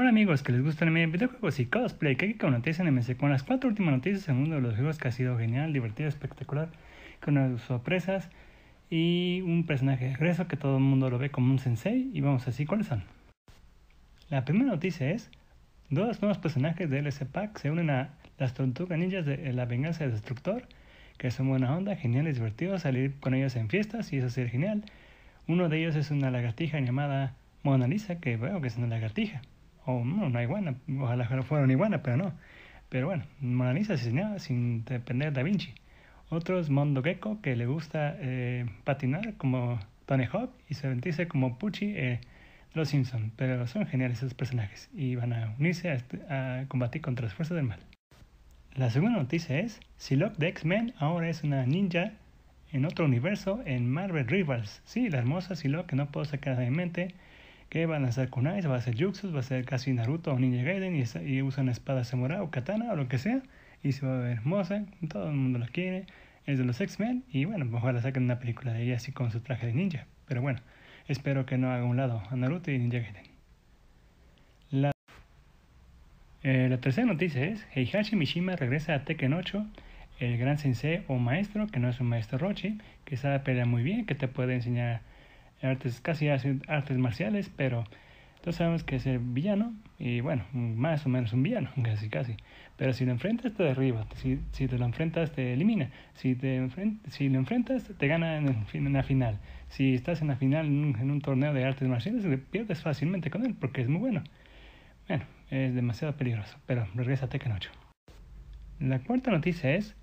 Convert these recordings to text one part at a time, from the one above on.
Hola amigos que les gustan el videojuegos y cosplay, que aquí con Noticias NMC con las cuatro últimas noticias en uno de los juegos que ha sido genial, divertido, espectacular, con unas sorpresas y un personaje de que todo el mundo lo ve como un sensei y vamos así cuáles son. La primera noticia es, dos nuevos personajes de LS Pack se unen a las tortugas ninjas de La Venganza del Destructor, que son buena onda, y divertido salir con ellos en fiestas y eso es genial. Uno de ellos es una lagartija llamada Mona Lisa, que veo que es una lagartija o no, una iguana, ojalá no fuera una iguana, pero no. Pero bueno, Mona Lisa sin depender de Da Vinci. es Mondo Gecko, que le gusta eh, patinar como Tony Hawk y se ventice como Pucci eh, los Simpson, pero son geniales esos personajes y van a unirse a, este, combatir contra las fuerzas del mal. La segunda noticia es, Psylocke de X-Men ahora es una ninja en otro universo en Marvel Rivals. Sí, la hermosa lo que no puedo sacar de mi mente ¿Qué van a hacer Ice ¿Va a ser Juxus, ¿Va a ser casi Naruto o Ninja Gaiden? Y, usa una espada samurai o katana o lo que sea. Y se va a ver hermosa. Todo el mundo la quiere. Es de los X-Men. Y bueno, la saquen una película de ella así con su traje de ninja. Pero bueno, espero que no haga un lado a Naruto y Ninja Gaiden. La, eh, la tercera noticia es Heihachi Mishima regresa a Tekken 8 el gran sensei o maestro, que no es un maestro Rochi, que sabe pelear muy bien, que te puede enseñar artes, casi artes marciales, pero todos sabemos que es el villano, y bueno, más o menos un villano, casi casi. Pero si lo enfrentas, te derriba. Si, te lo enfrentas, te elimina. Si, te si lo enfrentas, te gana en, la final. Si estás en la final en un, torneo de artes marciales, pierdes fácilmente con él porque es muy bueno. Bueno, es demasiado peligroso, pero regresa a Tekken 8. La cuarta noticia es: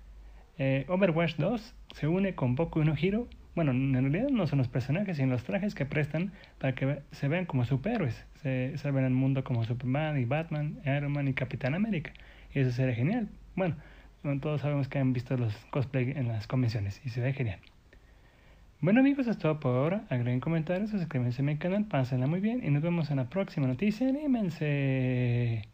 eh, Overwatch 2 se une con Boku no Hero bueno, en realidad no son los personajes, sino los trajes que prestan para que se vean como superhéroes, se, salven al mundo como Superman y Batman, Iron Man y Capitán América. Y eso sería genial. Bueno, todos sabemos que han visto los cosplay en las convenciones y se ve genial. Bueno amigos, es todo por ahora. Agreguen comentarios, suscríbanse a mi canal, pásenla muy bien y nos vemos en la próxima noticia. ¡Anímense!